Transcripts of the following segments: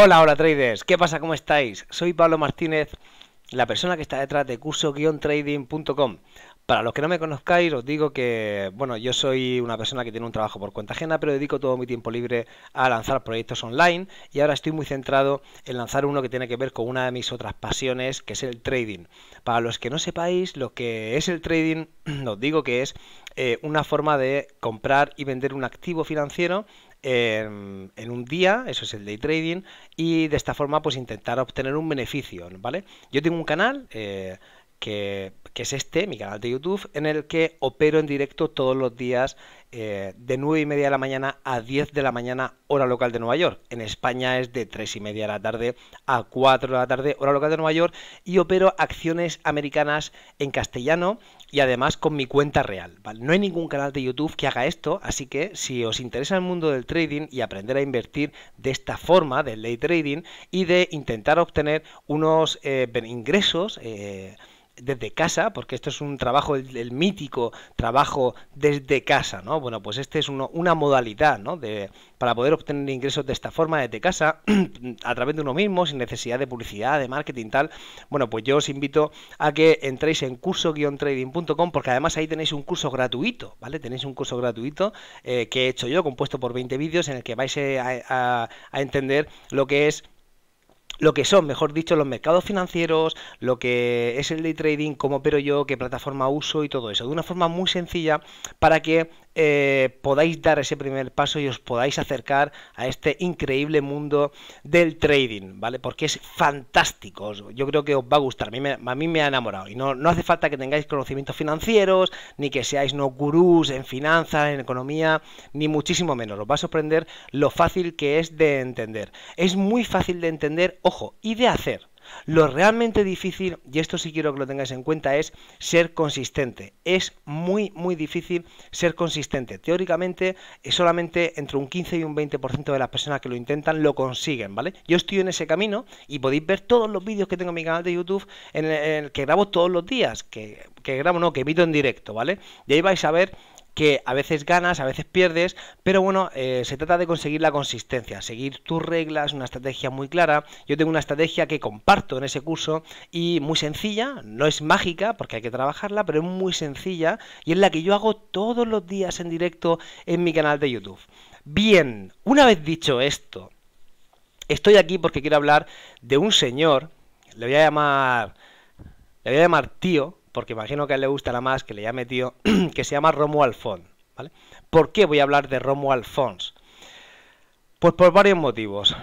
Hola, hola traders, ¿qué pasa? ¿Cómo estáis? Soy Pablo Martínez, la persona que está detrás de curso-trading.com. Para los que no me conozcáis, os digo que, bueno, yo soy una persona que tiene un trabajo por cuenta ajena, pero dedico todo mi tiempo libre a lanzar proyectos online y ahora estoy muy centrado en lanzar uno que tiene que ver con una de mis otras pasiones, que es el trading. Para los que no sepáis lo que es el trading, os digo que es eh, una forma de comprar y vender un activo financiero en, un día, eso es el day trading, y de esta forma pues intentar obtener un beneficio, ¿vale? Yo tengo un canal, eh, que, es este, mi canal de YouTube, en el que opero en directo todos los días eh, de 9 y media de la mañana a 10 de la mañana, hora local de Nueva York. En España es de 3 y media de la tarde a 4 de la tarde, hora local de Nueva York, y opero acciones americanas en castellano y además con mi cuenta real. No hay ningún canal de YouTube que haga esto, así que si os interesa el mundo del trading y aprender a invertir de esta forma, del day trading, y de intentar obtener unos eh, ingresos, eh, desde casa, porque esto es un trabajo, el, mítico trabajo desde casa, ¿no? Bueno, pues este es una modalidad, ¿no? De, para poder obtener ingresos de esta forma desde casa, a través de uno mismo, sin necesidad de publicidad, de marketing, tal. Bueno, pues yo os invito a que entréis en curso-trading.com, porque además ahí tenéis un curso gratuito, ¿vale? Tenéis un curso gratuito eh, que he hecho yo, compuesto por 20 vídeos, en el que vais eh, a entender lo que es lo que son, mejor dicho, los mercados financieros, lo que es el day trading, cómo opero yo, qué plataforma uso y todo eso, de una forma muy sencilla para que eh, podáis dar ese primer paso y os podáis acercar a este increíble mundo del trading, ¿vale? Porque es fantástico, yo creo que os va a gustar, a mí me, ha enamorado y no, no hace falta que tengáis conocimientos financieros, ni que seáis no gurús en finanzas, en economía, ni muchísimo menos, os va a sorprender lo fácil que es de entender. Es muy fácil de entender, ojo, y de hacer. Lo realmente difícil, y esto sí quiero que lo tengáis en cuenta, es ser consistente. Es muy, muy difícil ser consistente. Teóricamente, solamente entre un 15 y un 20% de las personas que lo intentan lo consiguen, ¿vale? Yo estoy en ese camino y podéis ver todos los vídeos que tengo en mi canal de YouTube en el, que grabo todos los días, que, que grabo, no, que emito en directo, ¿vale? Y ahí vais a ver que a veces ganas, a veces pierdes, pero bueno, eh, se trata de conseguir la consistencia, seguir tus reglas, una estrategia muy clara. Yo tengo una estrategia que comparto en ese curso y muy sencilla, no es mágica porque hay que trabajarla, pero es muy sencilla y es la que yo hago todos los días en directo en mi canal de YouTube. Bien, una vez dicho esto, estoy aquí porque quiero hablar de un señor, le voy a llamar, le voy a llamar tío, porque imagino que a él le más que le llame metido que se llama Romo Alfons. ¿vale? ¿Por qué voy a hablar de Romuald Alfons? Pues por varios motivos.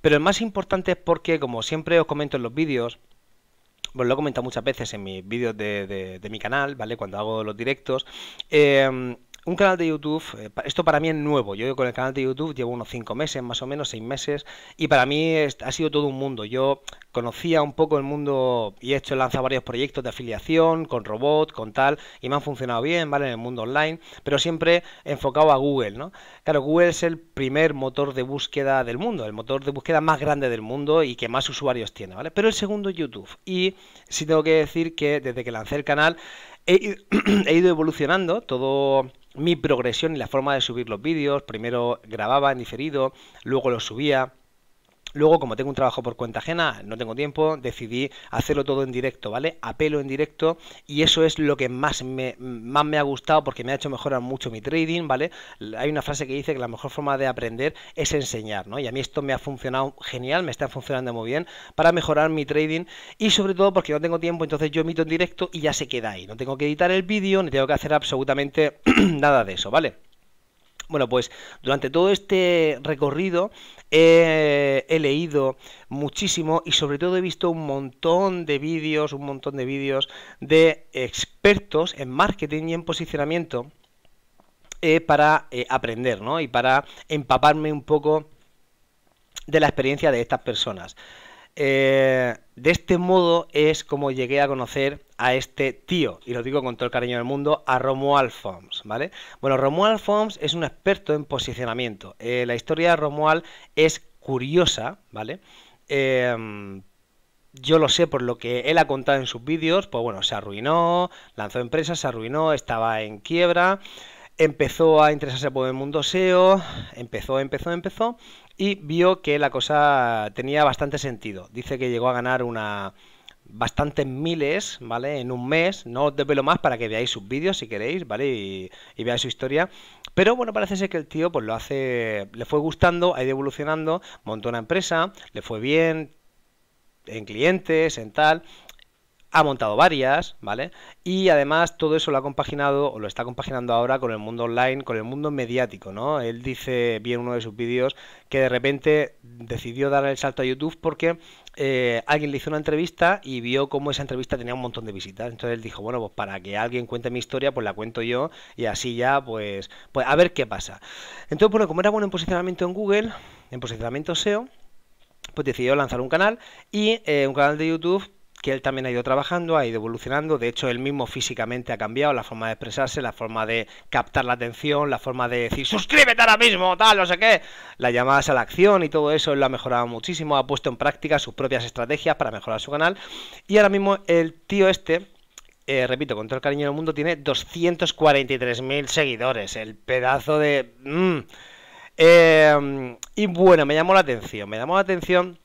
Pero el más importante es porque, como siempre os comento en los vídeos, pues lo he comentado muchas veces en mis vídeos de, mi canal, ¿vale? Cuando hago los directos, eh, un canal de YouTube, eh, esto para mí es nuevo, yo con el canal de YouTube llevo unos 5 meses, más o menos 6 meses, y para mí ha sido todo un mundo. Yo conocía un poco el mundo y he hecho, lanzado varios proyectos de afiliación, con robot, con tal, y me han funcionado bien, ¿vale? En el mundo online, pero siempre enfocado a Google, ¿no? Claro, Google es el primer motor de búsqueda del mundo, el motor de búsqueda más grande del mundo y que más usuarios tiene, ¿vale? Pero el segundo YouTube. Y sí tengo que decir que desde que lancé el canal he ido evolucionando todo mi progresión y la forma de subir los vídeos. Primero grababa en diferido, luego los subía Luego, como tengo un trabajo por cuenta ajena, no tengo tiempo, decidí hacerlo todo en directo, ¿vale? Apelo en directo y eso es lo que más me, más me ha gustado porque me ha hecho mejorar mucho mi trading, ¿vale? Hay una frase que dice que la mejor forma de aprender es enseñar, ¿no? Y a mí esto me ha funcionado genial, me está funcionando muy bien para mejorar mi trading y sobre todo porque no tengo tiempo, entonces yo emito en directo y ya se queda ahí. No tengo que editar el vídeo, ni tengo que hacer absolutamente nada de eso, ¿vale? Bueno, pues durante todo este recorrido eh, he leído muchísimo y sobre todo he visto un montón de vídeos, un montón de vídeos de expertos en marketing y en posicionamiento eh, para eh, aprender, ¿no? Y para empaparme un poco de la experiencia de estas personas. Eh, de este modo es como llegué a conocer a este tío, y lo digo con todo el cariño del mundo, a Romuald Foms, ¿vale? Bueno, Romuald Foms es un experto en posicionamiento. Eh, la historia de Romuald es curiosa, ¿vale? Eh, yo lo sé por lo que él ha contado en sus vídeos, pues bueno, se arruinó, lanzó empresas, se arruinó, estaba en quiebra, empezó a interesarse por el mundo SEO, empezó, empezó, empezó, y vio que la cosa tenía bastante sentido. Dice que llegó a ganar una bastantes miles, ¿vale? En un mes. No os desvelo más para que veáis sus vídeos si queréis, ¿vale? Y, veáis su historia. Pero bueno, parece ser que el tío pues lo hace, le fue gustando, ha ido evolucionando, montó una empresa, le fue bien en clientes, en tal, ha montado varias, ¿vale? Y además todo eso lo ha compaginado, o lo está compaginando ahora con el mundo online, con el mundo mediático, ¿no? Él dice bien uno de sus vídeos que de repente decidió dar el salto a YouTube porque eh, alguien le hizo una entrevista y vio cómo esa entrevista tenía un montón de visitas. Entonces él dijo, bueno, pues para que alguien cuente mi historia, pues la cuento yo y así ya, pues, pues a ver qué pasa. Entonces, bueno, como era bueno en posicionamiento en Google, en posicionamiento SEO, pues decidió lanzar un canal y eh, un canal de YouTube que él también ha ido trabajando, ha ido evolucionando, de hecho él mismo físicamente ha cambiado la forma de expresarse, la forma de captar la atención, la forma de decir suscríbete ahora mismo, tal, no sé qué, las llamadas a la acción y todo eso, él lo ha mejorado muchísimo, ha puesto en práctica sus propias estrategias para mejorar su canal y ahora mismo el tío este, eh, repito, con todo el cariño del mundo, tiene 243.000 seguidores, el pedazo de... Mm. Eh, y bueno, me llamó la atención, me llamó la atención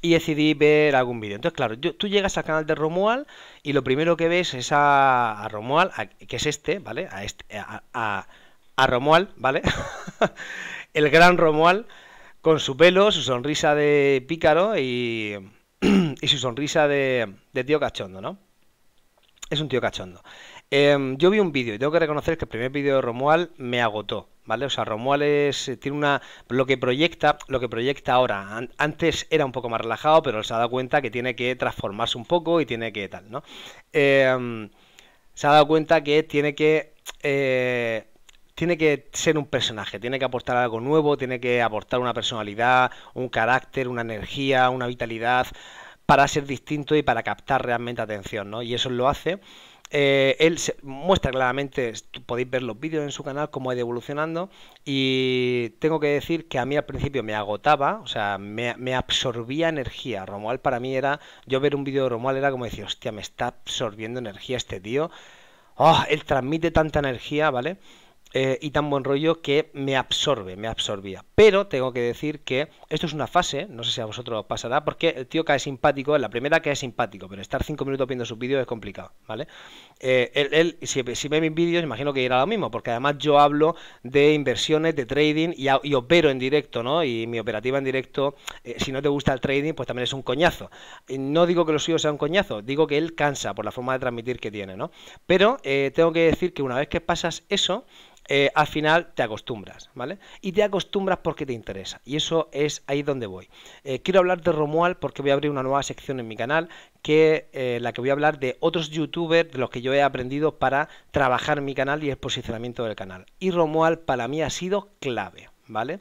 y decidí ver algún vídeo. Entonces, claro, tú llegas al canal de Romual y lo primero que ves es a, a Romual, que es este, ¿vale? A, este, a, Romual, ¿vale? el gran Romual, con su pelo, su sonrisa de pícaro y, y su sonrisa de, de tío cachondo, ¿no? Es un tío cachondo. Em, yo vi un vídeo y tengo que reconocer que el primer vídeo de Romual me agotó. ¿Vale? O sea, Romual es, eh, tiene una. Lo que proyecta, lo que proyecta ahora. antes era un poco más relajado, pero se ha dado cuenta que tiene que transformarse un poco y tiene que tal, ¿no? Em, se ha dado cuenta que tiene que. Eh, tiene que ser un personaje, tiene que aportar algo nuevo, tiene que aportar una personalidad, un carácter, una energía, una vitalidad para ser distinto y para captar realmente atención, ¿no? Y eso lo hace eh, él se muestra claramente, podéis ver los vídeos en su canal, cómo ha ido evolucionando. Y tengo que decir que a mí al principio me agotaba, o sea, me, absorbía energía. Romual para mí era, yo ver un vídeo de Romual era como decir, hostia, me está absorbiendo energía este tío. Oh, él transmite tanta energía, ¿vale? Eh, y tan buen rollo que me absorbe, me absorbía. Pero tengo que decir que esto es una fase, no sé si a vosotros os pasará, porque el tío cae simpático, en la primera cae simpático, pero estar cinco minutos viendo sus vídeos es complicado, ¿vale? Eh, él, si, ve mis vídeos, imagino que irá lo mismo, porque además yo hablo de inversiones, de trading y, opero en directo, ¿no? Y mi operativa en directo, eh, si no te gusta el trading, pues también es un coñazo. No digo que lo suyo sea un coñazo, digo que él cansa por la forma de transmitir que tiene, ¿no? Pero tengo que decir que una vez que pasas eso, eh, al final te acostumbras, ¿vale? Y te acostumbras porque te interesa. Y eso es ahí donde voy. Eh, quiero hablar de Romual porque voy a abrir una nueva sección en mi canal, que eh, la que voy a hablar de otros youtubers de los que yo he aprendido para trabajar mi canal y el posicionamiento del canal. Y Romual para mí ha sido clave, ¿vale?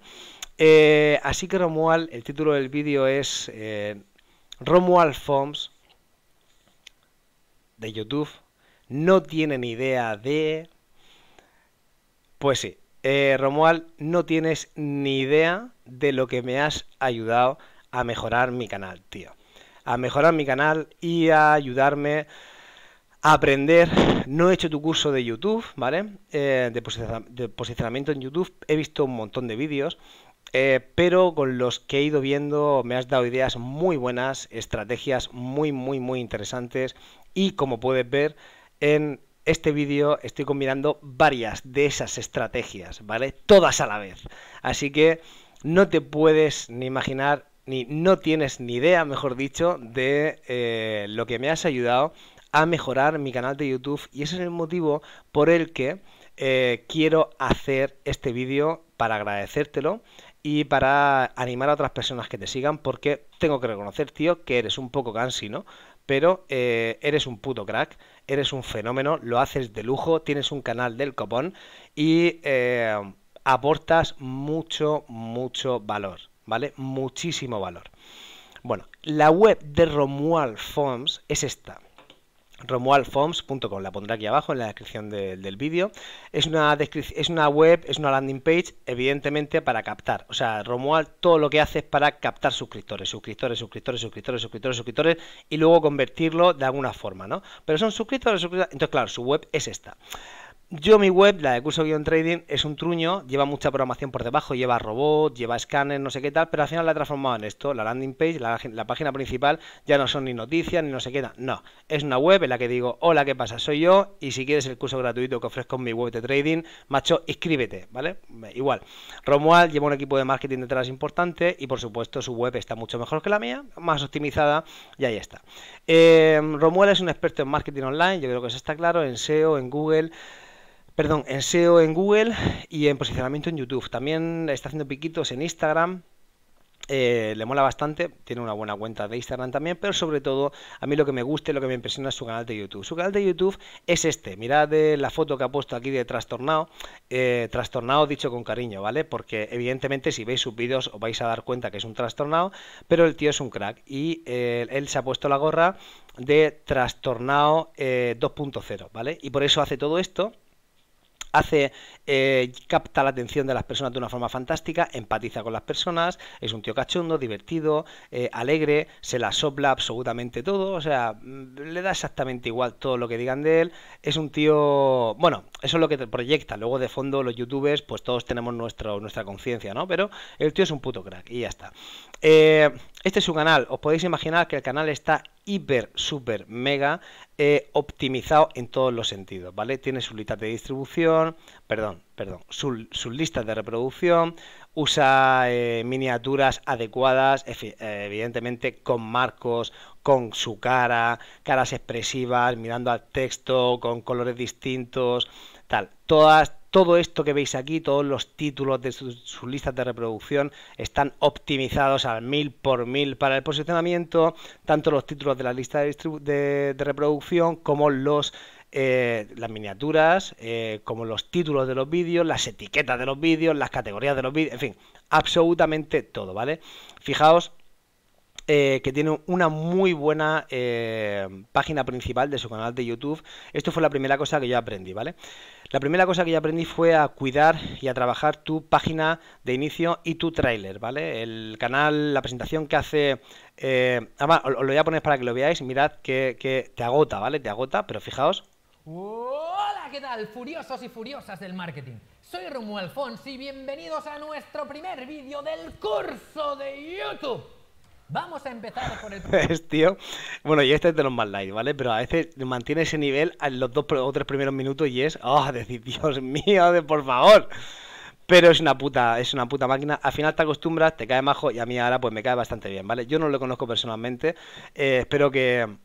así que Romual, el título del vídeo es Romual Foms de YouTube. No tienen idea de pues sí, eh, Romual, no tienes ni idea de lo que me has ayudado a mejorar mi canal, tío. A mejorar mi canal y a ayudarme a aprender. No he hecho tu curso de YouTube, ¿vale? Eh, de posicionamiento en YouTube. He visto un montón de vídeos. Eh, pero con los que he ido viendo me has dado ideas muy buenas, estrategias muy, muy, muy interesantes y como puedes ver en este vídeo estoy combinando varias de esas estrategias, ¿vale? Todas a la vez. Así que no te puedes ni imaginar, ni no tienes ni idea, mejor dicho, de eh, lo que me has ayudado a mejorar mi canal de YouTube y ese es el motivo por el que eh, quiero hacer este vídeo para agradecértelo y para animar a otras personas que te sigan porque tengo que reconocer, tío, que eres un poco cansino, pero eh, eres un puto crack eres un fenómeno, lo haces de lujo, tienes un canal del copón y eh, aportas mucho, mucho valor, ¿vale? Muchísimo valor. Bueno, la web de Romuald Forms es esta romualfoms.com, la pondré aquí abajo en la descripción del vídeo. Es una, es una web, es una landing page, evidentemente para captar. O sea, Romual todo lo que hace es para captar suscriptores, suscriptores, suscriptores, suscriptores, suscriptores, suscriptores y luego convertirlo de alguna forma, ¿no? Pero son suscriptores, suscriptores. Entonces, claro, su web es esta. Yo mi web, la de curso-trading, es un truño, lleva mucha programación por debajo, lleva robot, lleva escáner, no sé qué tal, pero al final la he transformado en esto, la landing page, la, página principal, ya no son ni noticias ni no sé qué tal, no, es una web en la que digo, hola, ¿qué pasa? Soy yo y si quieres el curso gratuito que ofrezco en mi web de trading, macho, inscríbete, ¿vale? Igual, Romual lleva un equipo de marketing detrás importante y por supuesto su web está mucho mejor que la mía, más optimizada y ahí está. Eh, es un experto en marketing online, yo creo que eso está claro, en SEO, en Google perdón, en SEO en Google y en posicionamiento en YouTube. También está haciendo piquitos en Instagram. Eh, le mola bastante, tiene una buena cuenta de Instagram también, pero sobre todo a mí lo que me gusta y lo que me impresiona es su canal de YouTube. Su canal de YouTube es este, mirad eh, la foto que ha puesto aquí de trastornado, eh, trastornado dicho con cariño, ¿vale? Porque evidentemente si veis sus vídeos os vais a dar cuenta que es un trastornado, pero el tío es un crack y él se ha puesto la gorra de trastornado 2.0, ¿vale? Y por eso hace todo esto hace, eh, capta la atención de las personas de una forma fantástica, empatiza con las personas, es un tío cachondo, divertido, eh, alegre, se la sopla absolutamente todo, o sea, mm, le da exactamente igual todo lo que digan de él, es un tío, bueno, eso es lo que te proyecta, luego de fondo los youtubers, pues todos tenemos nuestra, nuestra conciencia, ¿no? Pero el tío es un puto crack y ya está. Eh, este es su canal, os podéis imaginar que el canal está hiper, super, mega eh, optimizado en todos los sentidos, ¿vale? Tiene sus listas de distribución, perdón, perdón, sus listas de reproducción, usa eh, miniaturas adecuadas, evidentemente con marcos, con su cara, caras expresivas, mirando al texto, con colores distintos, tal. Todas todo esto que veis aquí, todos los títulos de sus, listas de reproducción están optimizados al mil por mil para el posicionamiento, tanto los títulos de la lista de, reproducción como los eh, las miniaturas, eh, como los títulos de los vídeos, las etiquetas de los vídeos, las categorías de los vídeos, en fin, absolutamente todo, ¿vale? Fijaos eh, que tiene una muy buena eh, página principal de su canal de YouTube. Esto fue la primera cosa que yo aprendí, ¿vale? La primera cosa que yo aprendí fue a cuidar y a trabajar tu página de inicio y tu tráiler, ¿vale? El canal, la presentación que hace... Eh, además, os lo voy a poner para que lo veáis, mirad que, te agota, ¿vale? Te agota, pero fijaos. Hola, ¿qué tal? Furiosos y furiosas del marketing. Soy Romuald Fons y bienvenidos a nuestro primer vídeo del curso de YouTube. Vamos a empezar por el. Es, tío. Bueno, y este es de los más light, ¿vale? Pero a veces mantiene ese nivel en los dos o tres primeros minutos y es. ¡Oh! Decir, Dios mío, de por favor. Pero es una puta, es una puta máquina. Al final te acostumbras, te cae majo y a mí ahora pues me cae bastante bien, ¿vale? Yo no lo conozco personalmente. Eh, espero que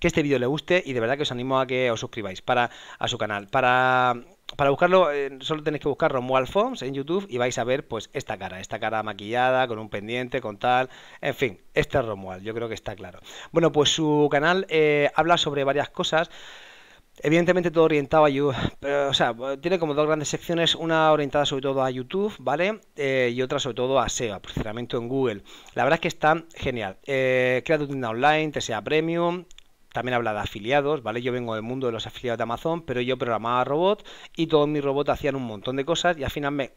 que este vídeo le guste y de verdad que os animo a que os suscribáis para, a su canal. Para para buscarlo, eh, solo tenéis que buscar Romuald phones en YouTube y vais a ver pues esta cara, esta cara maquillada, con un pendiente, con tal. En fin, este es Romuald, yo creo que está claro. Bueno, pues su canal eh, habla sobre varias cosas. Evidentemente todo orientado a YouTube, o sea, tiene como dos grandes secciones, una orientada sobre todo a YouTube, ¿vale? Eh, y otra sobre todo a SEO, posicionamiento en Google. La verdad es que está genial. Crea tu tienda online, te sea premium, también habla de afiliados, ¿vale? Yo vengo del mundo de los afiliados de Amazon, pero yo programaba robots y todos mis robots hacían un montón de cosas y al final me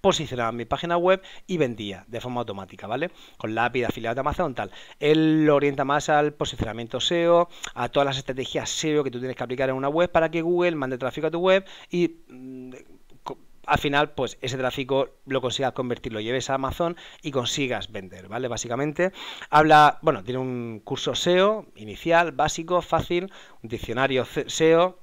posicionaban mi página web y vendía de forma automática, ¿vale? Con la API de afiliados de Amazon, tal. Él lo orienta más al posicionamiento SEO, a todas las estrategias SEO que tú tienes que aplicar en una web para que Google mande tráfico a tu web y mm, al final, pues ese tráfico lo consigas convertir, lo lleves a Amazon y consigas vender, ¿vale? Básicamente, habla, bueno, tiene un curso SEO inicial, básico, fácil, un diccionario SEO,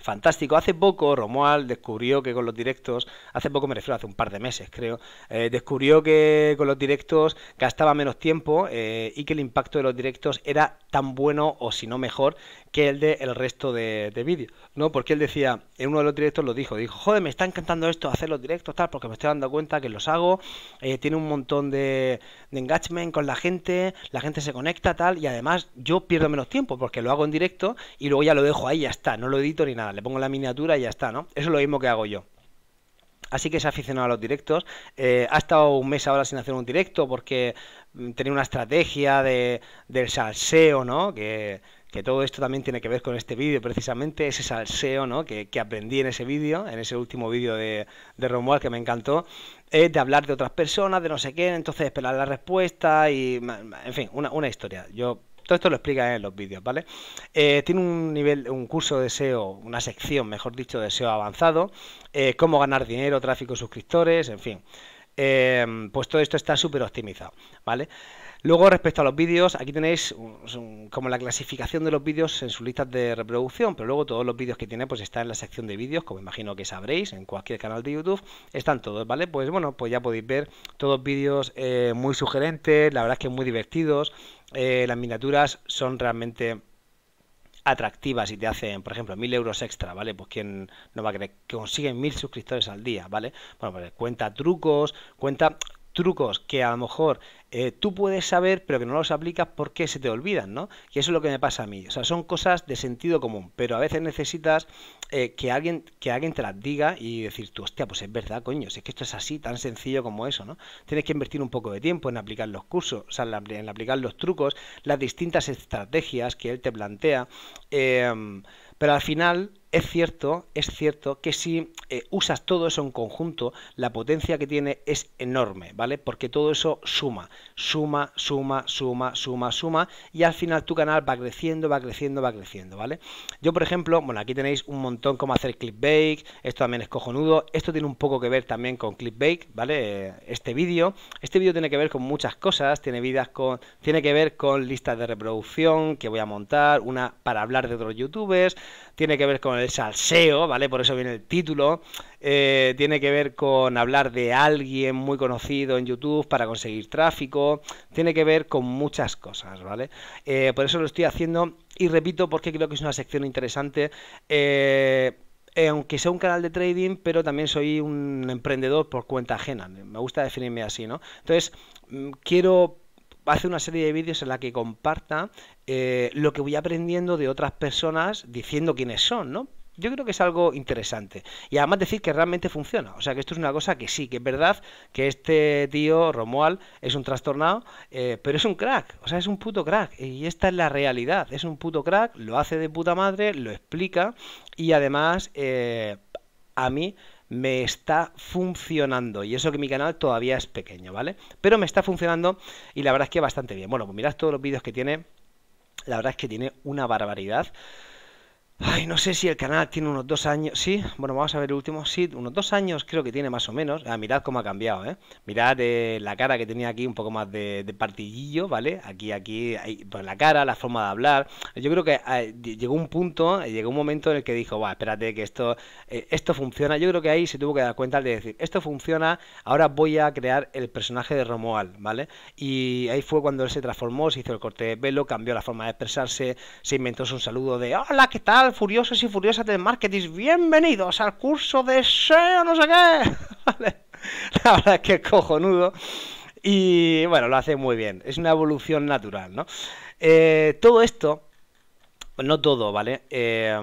fantástico. Hace poco Romuald descubrió que con los directos, hace poco me refiero, hace un par de meses creo, eh, descubrió que con los directos gastaba menos tiempo eh, y que el impacto de los directos era tan bueno o si no mejor que el del el resto de, de vídeos, ¿no? Porque él decía, en uno de los directos lo dijo, dijo, joder, me está encantando esto, hacer los directos, tal, porque me estoy dando cuenta que los hago, eh, tiene un montón de, de engagement con la gente, la gente se conecta, tal, y además yo pierdo menos tiempo porque lo hago en directo y luego ya lo dejo ahí, ya está, no lo edito ni nada le pongo la miniatura y ya está, ¿no? Eso es lo mismo que hago yo. Así que se ha aficionado a los directos. Eh, ha estado un mes ahora sin hacer un directo porque mm, tenía una estrategia de, del salseo, ¿no? Que, todo esto también tiene que ver con este vídeo, precisamente ese salseo ¿no? que, aprendí en ese vídeo, en ese último vídeo de, de Romuald que me encantó, es de hablar de otras personas, de no sé qué, entonces esperar la respuesta y, en fin, una, una historia. Yo todo esto lo explica en los vídeos, ¿vale? Eh, tiene un nivel, un curso de SEO, una sección, mejor dicho, de SEO avanzado, eh, cómo ganar dinero, tráfico, suscriptores, en fin. Eh, pues todo esto está súper optimizado, ¿vale? Luego, respecto a los vídeos, aquí tenéis como la clasificación de los vídeos en sus listas de reproducción, pero luego todos los vídeos que tiene pues está en la sección de vídeos, como imagino que sabréis, en cualquier canal de YouTube, están todos, ¿vale? Pues bueno, pues ya podéis ver todos vídeos eh, muy sugerentes, la verdad es que muy divertidos, eh, las miniaturas son realmente atractivas y te hacen, por ejemplo, mil euros extra, ¿vale? Pues quien no va a creer que consiguen mil suscriptores al día, ¿vale? Bueno, pues cuenta trucos, cuenta trucos que a lo mejor eh, tú puedes saber, pero que no los aplicas porque se te olvidan, ¿no? Y eso es lo que me pasa a mí. O sea, son cosas de sentido común, pero a veces necesitas eh, que, alguien, que alguien te las diga y decir tú, hostia, pues es verdad, coño, si es que esto es así, tan sencillo como eso, ¿no? Tienes que invertir un poco de tiempo en aplicar los cursos, o sea, en aplicar los trucos, las distintas estrategias que él te plantea, em, pero al final es cierto, es cierto que si eh, usas todo eso en conjunto, la potencia que tiene es enorme, ¿vale? Porque todo eso suma, suma, suma, suma, suma, suma, y al final tu canal va creciendo, va creciendo, va creciendo, ¿vale? Yo, por ejemplo, bueno, aquí tenéis un montón cómo hacer clickbait, esto también es cojonudo, esto tiene un poco que ver también con clickbait, ¿vale? Eh, este vídeo, este vídeo tiene que ver con muchas cosas, tiene vidas con, tiene que ver con listas de reproducción que voy a montar, una para hablar de otros youtubers, tiene que ver con el salseo, ¿vale? Por eso viene el título. Eh, tiene que ver con hablar de alguien muy conocido en YouTube para conseguir tráfico. Tiene que ver con muchas cosas, ¿vale? Eh, por eso lo estoy haciendo y repito porque creo que es una sección interesante. Eh, aunque sea un canal de trading, pero también soy un emprendedor por cuenta ajena. Me gusta definirme así, ¿no? Entonces, mm, quiero Hace una serie de vídeos en la que comparta eh, lo que voy aprendiendo de otras personas diciendo quiénes son, ¿no? Yo creo que es algo interesante. Y además decir que realmente funciona. O sea, que esto es una cosa que sí, que es verdad que este tío, Romual, es un trastornado, eh, pero es un crack. O sea, es un puto crack. Y esta es la realidad. Es un puto crack, lo hace de puta madre, lo explica y además eh, a mí me está funcionando. Y eso que mi canal todavía es pequeño, ¿vale? Pero me está funcionando y la verdad es que bastante bien. Bueno, pues mirad todos los vídeos que tiene. La verdad es que tiene una barbaridad. Ay, no sé si el canal tiene unos dos años. Sí, bueno, vamos a ver el último. Sí, unos dos años creo que tiene más o menos. Ah, mirad cómo ha cambiado, ¿eh? Mirad eh, la cara que tenía aquí, un poco más de, de ¿vale? Aquí, aquí, hay, pues la cara, la forma de hablar. Yo creo que eh, llegó un punto, eh, llegó un momento en el que dijo, va, espérate que esto, esto funciona. Yo creo que ahí se tuvo que dar cuenta de decir, esto funciona, ahora voy a crear el personaje de Romuald, ¿vale? Y ahí fue cuando él se transformó, se hizo el corte de pelo, cambió la forma de expresarse, se inventó su saludo de, hola, ¿qué tal? furiosos y furiosas de marketing? Bienvenidos al curso de SEO, no sé qué. La verdad es que es cojonudo. Y bueno, lo hace muy bien. Es una evolución natural, ¿no? Eh, todo esto, no todo, ¿vale? Eh,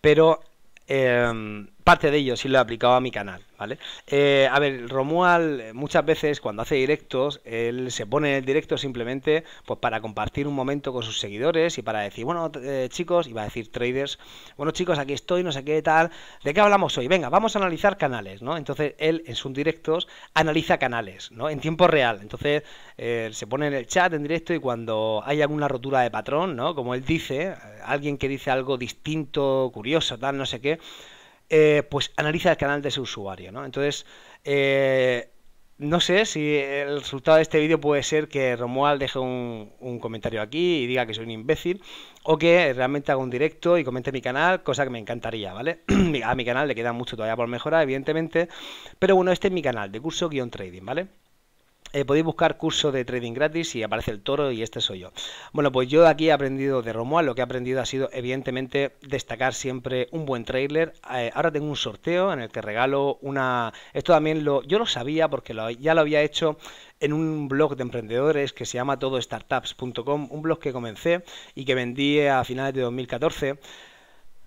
pero eh, parte de ello si lo he aplicado a mi canal, ¿vale? Eh, a ver, Romual eh, muchas veces cuando hace directos, él se pone en el directo simplemente pues para compartir un momento con sus seguidores y para decir, bueno, eh, chicos, iba a decir traders, bueno chicos, aquí estoy, no sé qué tal, ¿de qué hablamos hoy? Venga, vamos a analizar canales, ¿no? Entonces él en sus directos analiza canales, ¿no? En tiempo real. Entonces se pone en el chat en directo y cuando hay alguna rotura de patrón, ¿no? Como él dice, alguien que dice algo distinto, curioso, tal, no sé qué, eh, pues analiza el canal de su usuario, ¿no? Entonces, eh, no sé si el resultado de este vídeo puede ser que Romual deje un, comentario aquí y diga que soy un imbécil o que realmente haga un directo y comente mi canal, cosa que me encantaría, ¿vale? A mi canal le queda mucho todavía por mejorar, evidentemente, pero bueno, este es mi canal de curso-trading, ¿vale? Eh, podéis buscar curso de trading gratis y aparece el toro y este soy yo. Bueno, pues yo aquí he aprendido de Romual, lo que he aprendido ha sido evidentemente destacar siempre un buen trailer. Eh, ahora tengo un sorteo en el que regalo una... Esto también lo... Yo lo sabía porque ya lo había hecho en un blog de emprendedores que se llama todostartups.com, un blog que comencé y que vendí a finales de 2014.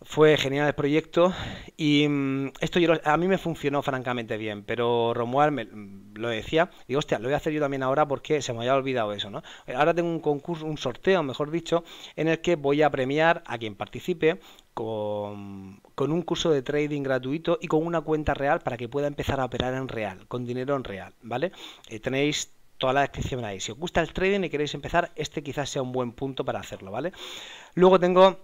Fue genial el proyecto y mm, esto a mí me funcionó francamente bien, pero Romuald me, mm, lo decía, digo, hostia, lo voy a hacer yo también ahora porque se me había olvidado eso, ¿no? Ahora tengo un concurso, un sorteo, mejor dicho, en el que voy a premiar a quien participe con, un curso de trading gratuito y con una cuenta real para que pueda empezar a operar en real, con dinero en real, ¿vale? Eh, tenéis toda la descripción ahí. Si os gusta el trading y queréis empezar, este quizás sea un buen punto para hacerlo, ¿vale? Luego tengo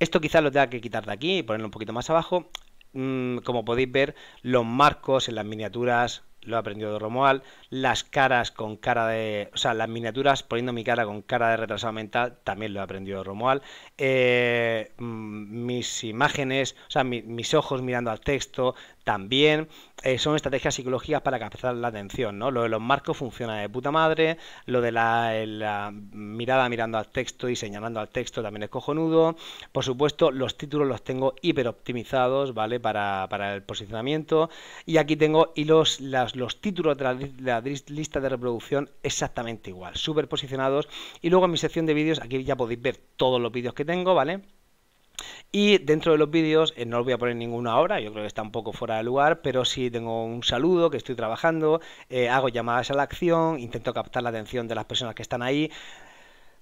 esto quizás lo tenga que quitar de aquí y ponerlo un poquito más abajo. Mm, como podéis ver, los marcos en las miniaturas lo he aprendido de Romual, las caras con cara de, o sea, las miniaturas poniendo mi cara con cara de retrasado mental, también lo he aprendido de Romual, eh, mm, mis imágenes, o sea, mis ojos mirando al texto, también eh, son estrategias psicológicas para captar la atención, ¿no? Lo de los marcos funciona de puta madre, lo de la, mirada mirando al texto y señalando al texto también es cojonudo, por supuesto los títulos los tengo hiper optimizados, ¿vale? Para, para el posicionamiento y aquí tengo hilos, las los títulos de la, lista de reproducción exactamente igual, posicionados Y luego en mi sección de vídeos, aquí ya podéis ver todos los vídeos que tengo, ¿vale? Y dentro de los vídeos, eh, no os voy a poner ninguna ahora, yo creo que está un poco fuera de lugar, pero sí tengo un saludo que estoy trabajando, eh, hago llamadas a la acción, intento captar la atención de las personas que están ahí,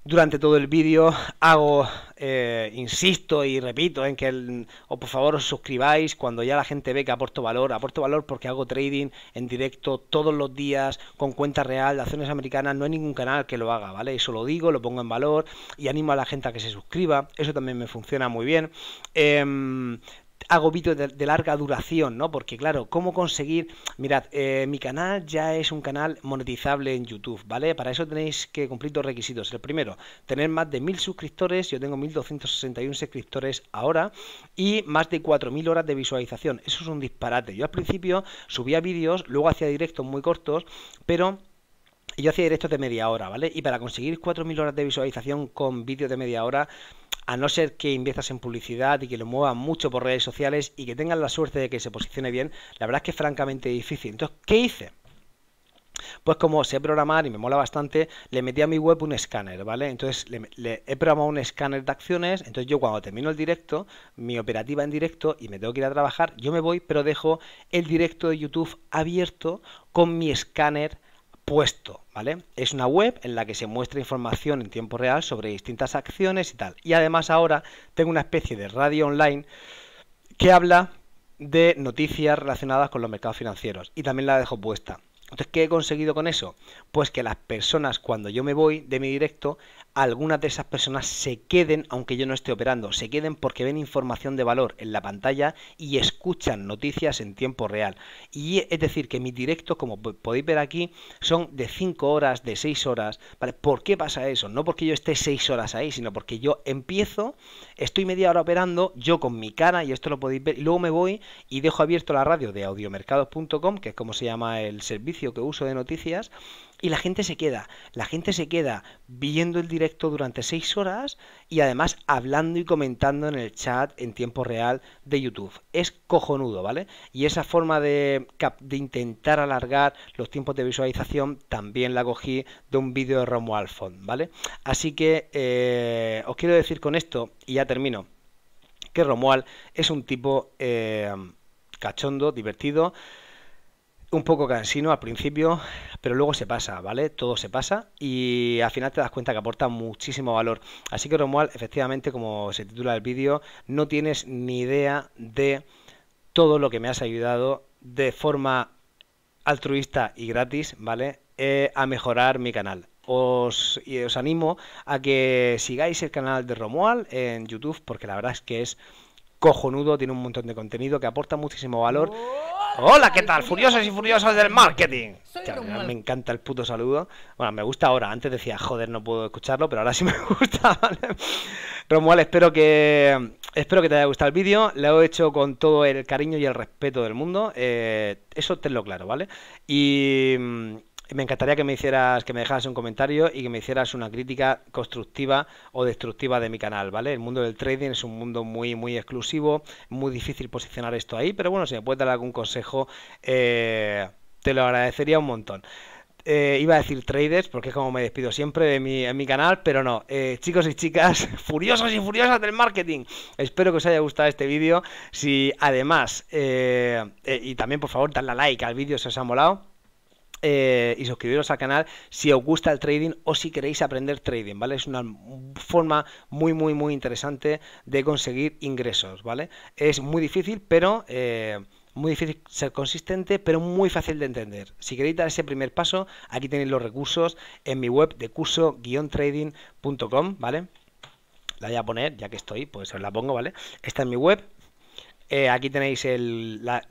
durante todo el vídeo hago, eh, insisto y repito en que por favor os suscribáis cuando ya la gente ve que aporto valor, aporto valor porque hago trading en directo todos los días con cuenta real de acciones americanas, no hay ningún canal que lo haga, ¿vale? Eso lo digo, lo pongo en valor y animo a la gente a que se suscriba, eso también me funciona muy bien. Em, hago vídeos de, larga duración, ¿no? Porque claro, ¿cómo conseguir? Mirad, eh, mi canal ya es un canal monetizable en YouTube, ¿vale? Para eso tenéis que cumplir dos requisitos. El primero, tener más de 1.000 suscriptores, yo tengo 1.261 suscriptores ahora, y más de 4.000 horas de visualización. Eso es un disparate. Yo al principio subía vídeos, luego hacía directos muy cortos, pero... Yo hacía directos de media hora, ¿vale? Y para conseguir 4.000 horas de visualización con vídeos de media hora, a no ser que inviertas en publicidad y que lo muevan mucho por redes sociales y que tengan la suerte de que se posicione bien, la verdad es que es francamente difícil. Entonces, ¿qué hice? Pues como sé programar y me mola bastante, le metí a mi web un escáner, ¿vale? Entonces le, le, he programado un escáner de acciones, entonces yo cuando termino el directo, mi operativa en directo y me tengo que ir a trabajar, yo me voy, pero dejo el directo de YouTube abierto con mi escáner puesto, ¿vale? Es una web en la que se muestra información en tiempo real sobre distintas acciones y tal. Y además ahora tengo una especie de radio online que habla de noticias relacionadas con los mercados financieros y también la dejo puesta. Entonces, ¿qué he conseguido con eso? Pues que las personas cuando yo me voy de mi directo algunas de esas personas se queden, aunque yo no esté operando, se queden porque ven información de valor en la pantalla y escuchan noticias en tiempo real. Y es decir, que mis directos, como podéis ver aquí, son de 5 horas, de 6 horas. ¿vale? ¿Por qué pasa eso? No porque yo esté 6 horas ahí, sino porque yo empiezo, estoy media hora operando, yo con mi cara, y esto lo podéis ver, y luego me voy y dejo abierto la radio de audiomercados.com, que es como se llama el servicio que uso de noticias, y la gente se queda, la gente se queda viendo el directo durante seis horas y además hablando y comentando en el chat en tiempo real de YouTube. Es cojonudo, ¿vale? Y esa forma de, de intentar alargar los tiempos de visualización también la cogí de un vídeo de Romuald Font, ¿vale? Así que eh, os quiero decir con esto, y ya termino, que Romuald es un tipo eh, cachondo, divertido un poco cansino al principio, pero luego se pasa, ¿vale? Todo se pasa y al final te das cuenta que aporta muchísimo valor. Así que Romual, efectivamente, como se titula el vídeo, no tienes ni idea de todo lo que me has ayudado de forma altruista y gratis, ¿vale? Eh, a mejorar mi canal. Os, y os animo a que sigáis el canal de Romual en YouTube porque la verdad es que es cojonudo, tiene un montón de contenido que aporta muchísimo valor. Oh. Hola, ¿qué tal? Furiosas y furiosas del marketing. me encanta el puto saludo. Bueno, me gusta ahora. Antes decía, joder, no puedo escucharlo, pero ahora sí me gusta. ¿vale? Romual, espero que, espero que te haya gustado el vídeo. Lo he hecho con todo el cariño y el respeto del mundo. Eh, eso tenlo claro, ¿vale? Y me encantaría que me hicieras, que me dejaras un comentario y que me hicieras una crítica constructiva o destructiva de mi canal, ¿vale? El mundo del trading es un mundo muy, muy exclusivo, muy difícil posicionar esto ahí, pero bueno, si me puedes dar algún consejo, eh, te lo agradecería un montón. Eh, iba a decir traders, porque es como me despido siempre de mi, en mi canal, pero no. Eh, chicos y chicas, furiosos y furiosas del marketing, espero que os haya gustado este vídeo. Si además, y también por favor, dale a like al vídeo si os ha molado eh, y suscribiros al canal si os gusta el trading o si queréis aprender trading, ¿vale? Es una forma muy, muy, muy interesante de conseguir ingresos, ¿vale? Es muy difícil, pero... Eh, muy difícil ser consistente, pero muy fácil de entender. Si queréis dar ese primer paso, aquí tenéis los recursos en mi web de curso-trading.com, ¿vale? La voy a poner, ya que estoy, pues os la pongo, ¿vale? está en mi web. Eh, aquí tenéis el, la,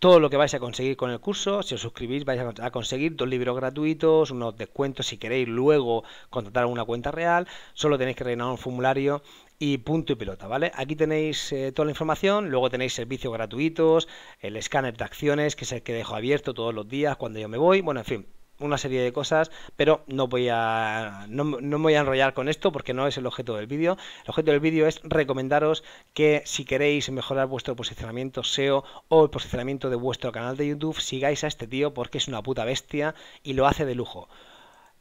todo lo que vais a conseguir con el curso. Si os suscribís vais a conseguir dos libros gratuitos, unos descuentos si queréis luego contratar una cuenta real. Solo tenéis que rellenar un formulario y punto y pelota, ¿vale? Aquí tenéis eh, toda la información, luego tenéis servicios gratuitos, el escáner de acciones que es el que dejo abierto todos los días cuando yo me voy, bueno, en fin, una serie de cosas, pero no voy a no, voy a enrollar con esto porque no es el objeto del vídeo. El objeto del vídeo es recomendaros que si queréis mejorar vuestro posicionamiento SEO o el posicionamiento de vuestro canal de YouTube, sigáis a este tío porque es una puta bestia y lo hace de lujo.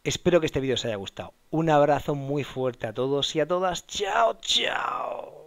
Espero que este vídeo os haya gustado. Un abrazo muy fuerte a todos y a todas. Chao, chao.